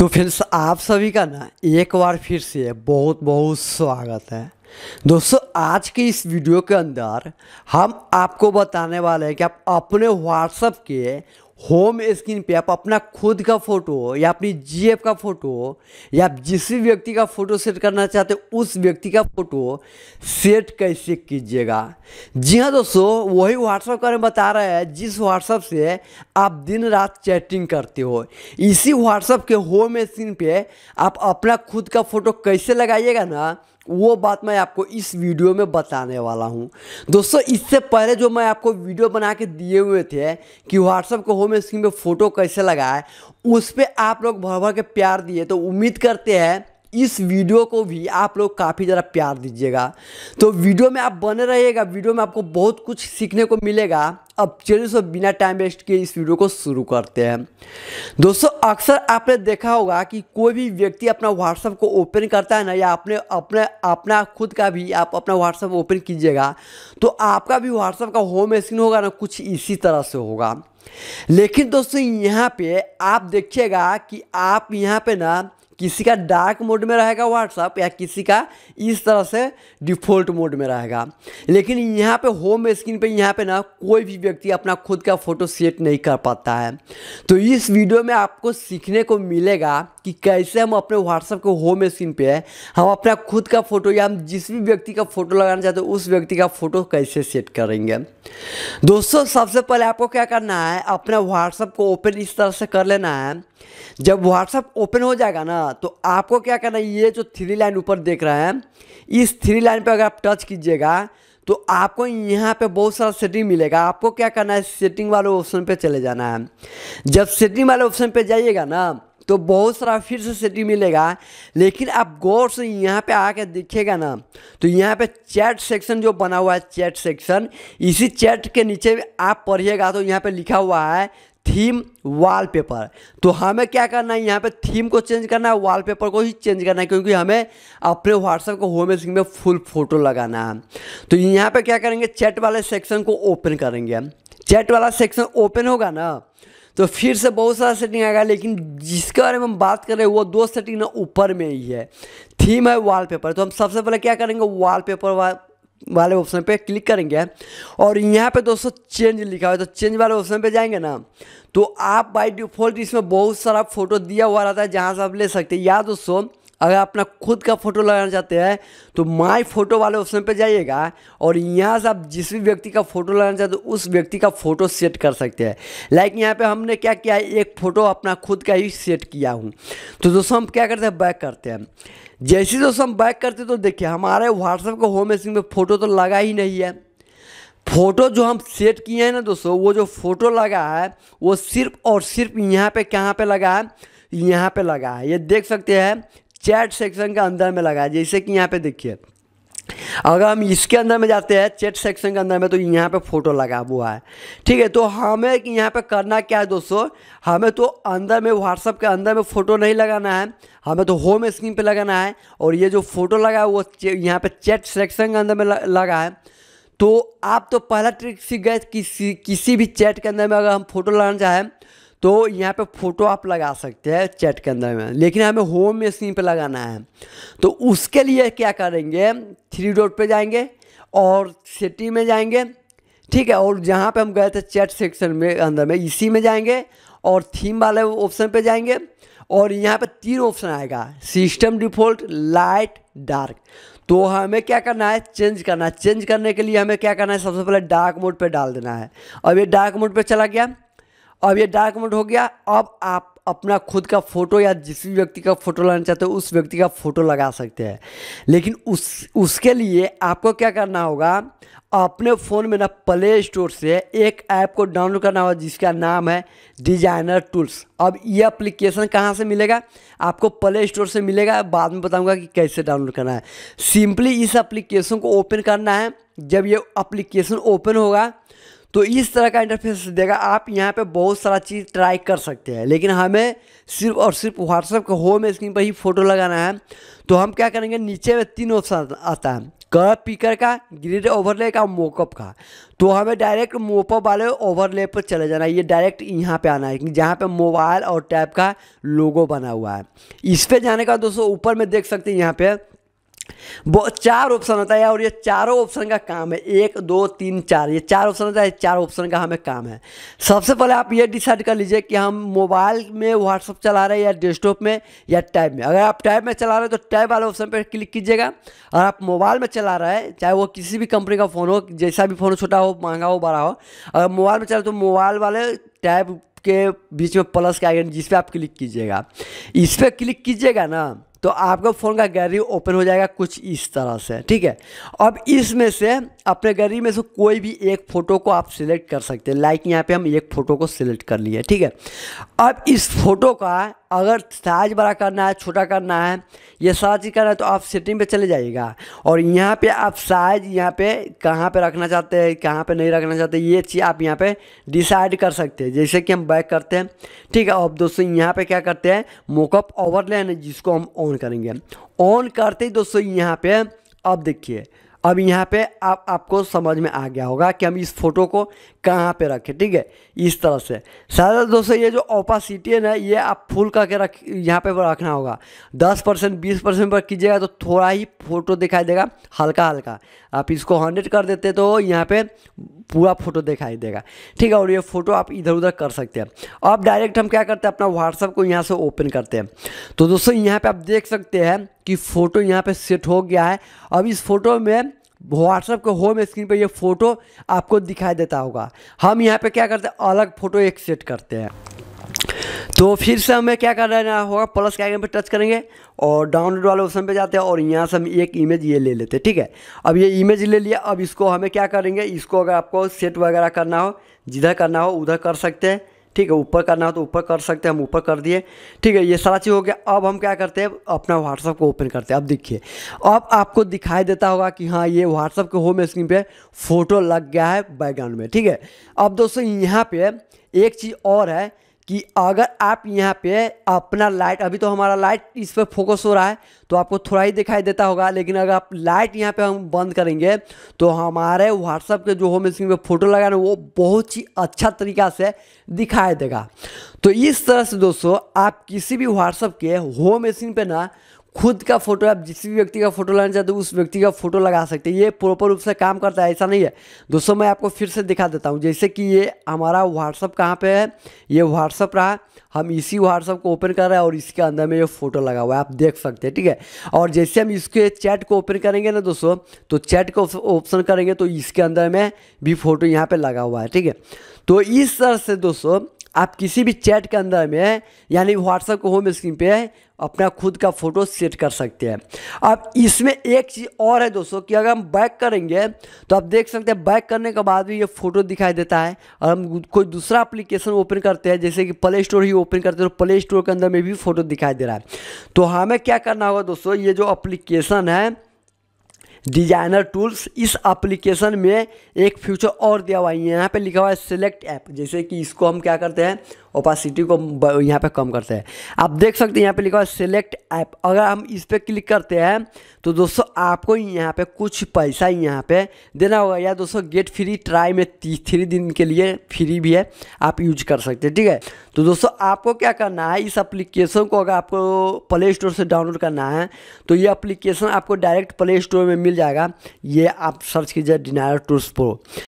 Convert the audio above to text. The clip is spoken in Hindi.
तो फ्रेंड्स आप सभी का ना एक बार फिर से बहुत बहुत स्वागत है दोस्तों आज के इस वीडियो के अंदर हम आपको बताने वाले हैं कि आप अपने व्हाट्सएप के होम स्क्रीन पे आप अपना खुद का फ़ोटो या अपनी जीएफ का फ़ोटो या आप जिस भी व्यक्ति का फ़ोटो सेट करना चाहते हो उस व्यक्ति का फ़ोटो सेट कैसे कीजिएगा जी हाँ दोस्तों वही व्हाट्सअप का बता रहा है जिस व्हाट्सअप से आप दिन रात चैटिंग करते हो इसी व्हाट्सअप के होम स्क्रीन पे आप अपना खुद का फ़ोटो कैसे लगाइएगा ना वो बात मैं आपको इस वीडियो में बताने वाला हूँ दोस्तों इससे पहले जो मैं आपको वीडियो बना के दिए हुए थे कि व्हाट्सअप को होम स्क्रीन पर फ़ोटो कैसे लगाए उस पर आप लोग भर भर के प्यार दिए तो उम्मीद करते हैं इस वीडियो को भी आप लोग काफ़ी ज़्यादा प्यार दीजिएगा तो वीडियो में आप बने रहिएगा वीडियो में आपको बहुत कुछ सीखने को मिलेगा अब चलिए दोस्तों बिना टाइम वेस्ट किए इस वीडियो को शुरू करते हैं दोस्तों अक्सर आपने देखा होगा कि कोई भी व्यक्ति अपना व्हाट्सअप को ओपन करता है ना या अपने अपने अपना खुद का भी आप अपना व्हाट्सअप ओपन कीजिएगा तो आपका भी व्हाट्सअप का होम स्क्रीन होगा ना कुछ इसी तरह से होगा लेकिन दोस्तों यहाँ पे आप देखिएगा कि आप यहाँ पे ना किसी का डार्क मोड में रहेगा व्हाट्सअप या किसी का इस तरह से डिफ़ॉल्ट मोड में रहेगा लेकिन यहाँ पे होम स्क्रीन पे यहाँ पे ना कोई भी व्यक्ति अपना खुद का फ़ोटो सेट नहीं कर पाता है तो इस वीडियो में आपको सीखने को मिलेगा कि कैसे हम अपने व्हाट्सएप के होम स्क्रीन पे है हम अपना खुद का फ़ोटो या हम जिस भी व्यक्ति का फ़ोटो लगाना चाहते हैं उस व्यक्ति का फ़ोटो कैसे सेट करेंगे दोस्तों सबसे पहले आपको क्या करना है अपना व्हाट्सएप को ओपन इस तरह से कर लेना है जब व्हाट्सएप ओपन हो जाएगा ना तो आपको क्या करना है ये जो थ्री लाइन ऊपर देख रहे हैं इस थ्री लाइन पर अगर आप टच कीजिएगा तो आपको यहाँ पे बहुत सारा सेटिंग मिलेगा आपको क्या करना है सेटिंग वाले ऑप्शन पे चले जाना है जब सेटिंग वाले ऑप्शन पे जाइएगा ना तो बहुत सारा फिर से सेटिंग मिलेगा लेकिन आप गौर से यहाँ पे आके देखिएगा ना तो यहाँ पे चैट सेक्शन जो बना हुआ है चैट सेक्शन इसी चैट के नीचे आप पढ़िएगा तो यहाँ पे लिखा हुआ है थीम वॉलपेपर तो हमें क्या करना है यहाँ पे थीम को चेंज करना है वॉलपेपर को ही चेंज करना है क्योंकि हमें अपने व्हाट्सएप को होम स्क्रीन में फुल फोटो लगाना है तो यहाँ पे क्या करेंगे चैट वाले सेक्शन को ओपन करेंगे चैट वाला सेक्शन ओपन होगा ना तो फिर से बहुत सारा सेटिंग आएगा लेकिन जिसके बारे में हम बात कर रहे हैं वो दो सेटिंग ना ऊपर में ही है थीम है वॉलपेपर तो हम सबसे पहले क्या करेंगे वॉलपेपर वा, वाले ऑप्शन पे क्लिक करेंगे और यहाँ पे दोस्तों चेंज लिखा हुआ है तो चेंज वाले ऑप्शन पे जाएंगे ना तो आप बाय डिफॉल्ट इसमें बहुत सारा फोटो दिया हुआ रहता है जहाँ से आप ले सकते हैं या दोस्तों अगर अपना खुद का फ़ोटो लगाना चाहते हैं तो माई फ़ोटो वाले ऑप्शन पे जाइएगा और यहाँ से आप जिस भी व्यक्ति का फ़ोटो लगाना चाहते हो उस व्यक्ति का फ़ोटो सेट कर सकते हैं लाइक यहाँ पे हमने क्या किया है एक फ़ोटो अपना खुद का ही सेट किया हूँ तो दोस्तों हम क्या करते हैं बैक करते हैं जैसे दोस्तों हम बैक करते तो देखिए हमारे व्हाट्सएप के होम एस में फ़ोटो तो लगा ही नहीं है फ़ोटो जो हम सेट किए हैं ना दोस्तों वो जो फ़ोटो लगा है वो सिर्फ और सिर्फ यहाँ पे कहाँ पे लगा है यहाँ पे लगा है ये देख सकते हैं चैट सेक्शन के अंदर में लगा जैसे कि यहाँ पे देखिए अगर हम इसके अंदर में जाते हैं चैट सेक्शन के अंदर में तो यहाँ पे फोटो लगा हुआ है ठीक है तो हमें यहाँ पे करना क्या है दोस्तों हमें तो अंदर में व्हाट्सअप के अंदर में फ़ोटो नहीं लगाना है हमें तो होम स्क्रीन पे लगाना है और ये जो फ़ोटो लगा है वो यहाँ पे चैट सेक्शन के अंदर में लगा है तो आप तो पहला ट्रिक सीख गए किसी किसी भी चैट के अंदर में अगर हम फोटो लगाना चाहें तो यहाँ पे फ़ोटो आप लगा सकते हैं चैट के अंदर में लेकिन हमें होम में स्क्रीन पे लगाना है तो उसके लिए क्या करेंगे थ्री डॉट पे जाएंगे और सिटी में जाएंगे ठीक है और जहाँ पे हम गए थे चैट सेक्शन में अंदर में इसी में जाएंगे और थीम वाले ऑप्शन पे जाएंगे और यहाँ पे तीन ऑप्शन आएगा सिस्टम डिफ़ॉल्ट लाइट डार्क तो हमें क्या करना है चेंज करना है चेंज करने के लिए हमें क्या करना है सबसे पहले डार्क मोड पे डाल देना है अब ये डार्क मोड पे चला गया अब ये डार्क मोड हो गया अब आप अपना खुद का फ़ोटो या जिस भी व्यक्ति का फ़ोटो लगाना चाहते हो उस व्यक्ति का फ़ोटो लगा सकते हैं लेकिन उस उसके लिए आपको क्या करना होगा अपने फ़ोन में ना प्ले स्टोर से एक ऐप को डाउनलोड करना होगा जिसका नाम है डिजाइनर टूल्स अब ये एप्लीकेशन कहाँ से मिलेगा आपको प्ले स्टोर से मिलेगा बाद में बताऊँगा कि कैसे डाउनलोड करना है सिंपली इस एप्लीकेशन को ओपन करना है जब ये अप्लीकेशन ओपन होगा तो इस तरह का इंटरफेस देगा आप यहाँ पे बहुत सारा चीज़ ट्राई कर सकते हैं लेकिन हमें सिर्फ और सिर्फ व्हाट्सएप के होम स्क्रीन पर ही फ़ोटो लगाना है तो हम क्या करेंगे नीचे में तीन ऑप्शन आता है कलर पिकर का ग्रिड ओवरले का मोकअप का तो हमें डायरेक्ट मोकअप वाले ओवरले पर चले जाना है ये डायरेक्ट यहाँ पे आना है जहाँ पे मोबाइल और टैब का लोगो बना हुआ है इस पर जाने का दोस्तों ऊपर में देख सकते हैं यहाँ पे वो चार ऑप्शन होता है और ये चारों ऑप्शन का काम है एक दो तीन चार ये चार ऑप्शन होता है चार ऑप्शन का हमें काम है सबसे पहले आप ये डिसाइड कर लीजिए कि हम मोबाइल में व्हाट्सअप चला रहे हैं या डेस्कटॉप में या टैब में अगर आप टैब में चला रहे हैं तो टैब वाले ऑप्शन पर क्लिक कीजिएगा और आप मोबाइल में चला रहे हैं चाहे वो किसी भी कंपनी का फ़ोन हो जैसा भी फ़ोन छोटा हो महंगा हो बड़ा हो अगर मोबाइल में चला तो मोबाइल वाले टैब के बीच में प्लस का आइकन जिस पर आप क्लिक कीजिएगा इस पर क्लिक कीजिएगा ना तो आपका फ़ोन का गैलरी ओपन हो जाएगा कुछ इस तरह से ठीक है अब इसमें से अपने गैलरी में से कोई भी एक फ़ोटो को आप सिलेक्ट कर सकते हैं लाइक यहाँ पे हम एक फ़ोटो को सिलेक्ट कर लिए ठीक है अब इस फ़ोटो का अगर साइज बड़ा करना है छोटा करना है ये सारा चीज़ करना है तो आप सेटिंग पे चले जाइएगा और यहाँ पे आप साइज यहाँ पे कहाँ पे रखना चाहते हैं कहाँ पे नहीं रखना चाहते ये चीज़ आप यहाँ पे डिसाइड कर सकते हैं जैसे कि हम बैक करते हैं ठीक है अब दोस्तों यहाँ पे क्या करते हैं मोकअप ओवर जिसको हम ऑन करेंगे ऑन करते ही दोस्तों यहाँ पे अब देखिए अब यहाँ पे आप आपको समझ में आ गया होगा कि हम इस फोटो को कहाँ पे रखें ठीक है इस तरह से सादा दोस्तों ये जो ओपा सिटी है ना ये आप फुल करके रख यहाँ पे रखना होगा 10 परसेंट बीस परसेंट पर कीजिएगा तो थोड़ा ही फोटो दिखाई देगा हल्का हल्का आप इसको हंड्रेड कर देते तो यहाँ पे पूरा फोटो दिखाई देगा ठीक है और ये फोटो आप इधर उधर कर सकते हैं अब डायरेक्ट हम क्या करते हैं अपना व्हाट्सअप को यहाँ से ओपन करते हैं तो दोस्तों यहाँ पे आप देख सकते हैं कि फ़ोटो यहाँ पे सेट हो गया है अब इस फोटो में व्हाट्सएप के होम स्क्रीन पर ये फ़ोटो आपको दिखाई देता होगा हम यहाँ पे क्या करते हैं अलग फ़ोटो एक सेट करते हैं तो फिर से हमें क्या करना होगा प्लस के आइकन पर टच करेंगे और डाउनलोड वाले ऑप्शन पे जाते हैं और यहाँ से हम एक इमेज ये ले लेते हैं ठीक है अब ये इमेज ले लिया अब इसको हमें क्या करेंगे इसको अगर आपको सेट वगैरह करना हो जिधर करना हो उधर कर सकते हैं ठीक है ऊपर करना हो तो ऊपर कर सकते हैं हम ऊपर कर दिए ठीक है ये सारा चीज़ हो गया अब हम क्या करते हैं अपना व्हाट्सअप को ओपन करते हैं अब देखिए अब आपको दिखाई देता होगा कि हाँ ये व्हाट्सअप के होम स्क्रीन पे फ़ोटो लग गया है बैकग्राउंड में ठीक है अब दोस्तों यहाँ पे एक चीज़ और है कि अगर आप यहाँ पे अपना लाइट अभी तो हमारा लाइट इस पर फोकस हो रहा है तो आपको थोड़ा ही दिखाई देता होगा लेकिन अगर आप लाइट यहाँ पे हम बंद करेंगे तो हमारे व्हाट्सअप के जो होम स्क्रीन पे फोटो लगाना वो बहुत ही अच्छा तरीका से दिखाई देगा तो इस तरह से दोस्तों आप किसी भी व्हाट्सअप के होम स्क्रीन पर ना खुद का फोटो आप जिस भी व्यक्ति का फोटो लाना चाहते हो उस व्यक्ति का फोटो लगा सकते हैं ये प्रॉपर रूप से काम करता है ऐसा नहीं है दोस्तों मैं आपको फिर से दिखा देता हूँ जैसे कि ये हमारा व्हाट्सअप कहाँ पे है ये व्हाट्सअप रहा हम इसी व्हाट्सअप को ओपन कर रहे हैं और इसके अंदर में ये फोटो लगा हुआ है आप देख सकते हैं ठीक है और जैसे हम इसके चैट को ओपन करेंगे ना दोस्तों तो चैट का ऑप्शन करेंगे तो इसके अंदर में भी फोटो यहाँ पर लगा हुआ है ठीक है तो इस तरह से दोस्तों आप किसी भी चैट के अंदर में यानी व्हाट्सएप के होम स्क्रीन पे अपना खुद का फ़ोटो सेट कर सकते हैं अब इसमें एक चीज़ और है दोस्तों कि अगर हम बैक करेंगे तो आप देख सकते हैं बैक करने के बाद भी ये फ़ोटो दिखाई देता है और हम कोई दूसरा एप्लीकेशन ओपन करते हैं जैसे कि प्ले स्टोर ही ओपन करते हैं तो प्ले स्टोर के अंदर में भी फ़ोटो दिखाई दे रहा है तो हमें क्या करना होगा दोस्तों ये जो अप्लीकेशन है डिजाइनर टूल्स इस एप्लीकेशन में एक फ्यूचर और दिया हुआ है यहाँ पे लिखा हुआ है सिलेक्ट ऐप जैसे कि इसको हम क्या करते हैं ओपासिटी को यहाँ पे कम करते हैं आप देख सकते हैं यहाँ पे लिखा हुआ सेलेक्ट ऐप अगर हम इस पर क्लिक करते हैं तो दोस्तों आपको यहाँ पे कुछ पैसा यहाँ पे देना होगा या दोस्तों गेट फ्री ट्राई में थ्री दिन के लिए फ्री भी है आप यूज कर सकते हैं ठीक है तो दोस्तों आपको क्या करना है इस अप्लीकेशन को अगर आपको प्ले स्टोर से डाउनलोड करना है तो ये अप्लीकेशन आपको डायरेक्ट प्ले स्टोर में मिल जाएगा ये आप सर्च कीजिए डिनायर टूर्स प्रो